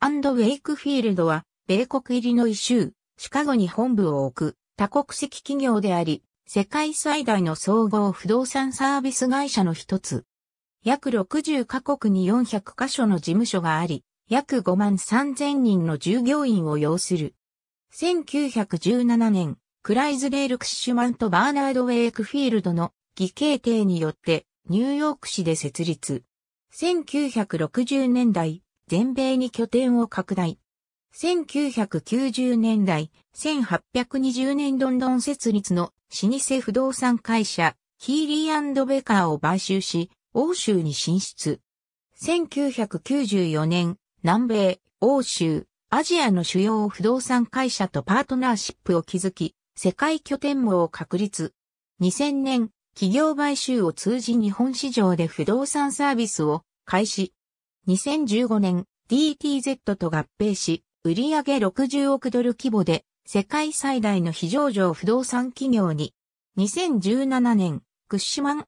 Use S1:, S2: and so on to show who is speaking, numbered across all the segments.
S1: アンド・ウェイクフィールドは、米国入りのイ州、シカゴに本部を置く、多国籍企業であり、世界最大の総合不動産サービス会社の一つ。約60カ国に400カ所の事務所があり、約5万3000人の従業員を要する。1917年、クライズレール・クッシュマンとバーナード・ウェイクフィールドの義兄邸によってニューヨーク市で設立。1960年代、全米に拠点を拡大。1990年代、1820年ロンドン設立の老舗不動産会社、キーリーベカーを買収し、欧州に進出。1994年、南米、欧州、アジアの主要不動産会社とパートナーシップを築き、世界拠点網を確立。2000年、企業買収を通じ日本市場で不動産サービスを開始、2015年 DTZ と合併し、売上60億ドル規模で世界最大の非上場不動産企業に、2017年、クッシュマンウ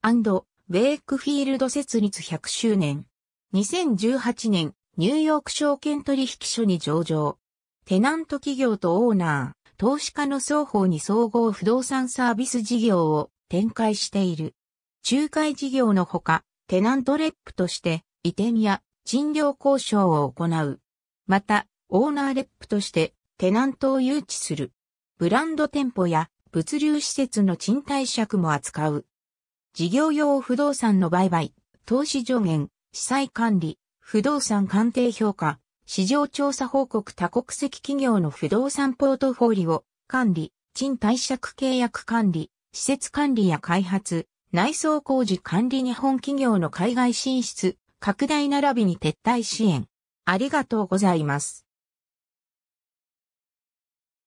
S1: ェイクフィールド設立100周年。2018年、ニューヨーク証券取引所に上場。テナント企業とオーナー、投資家の双方に総合不動産サービス事業を展開している。仲介事業のほか、テナントレップとして移転や賃料交渉を行う。また、オーナーレップとしてテナントを誘致する。ブランド店舗や物流施設の賃貸借も扱う。事業用不動産の売買、投資上限、資産管理、不動産鑑定評価、市場調査報告多国籍企業の不動産ポートフォリオ、管理、賃貸借契約管理、施設管理や開発、内装工事管理日本企業の海外進出、拡大並びに撤退支援。ありがとうございます。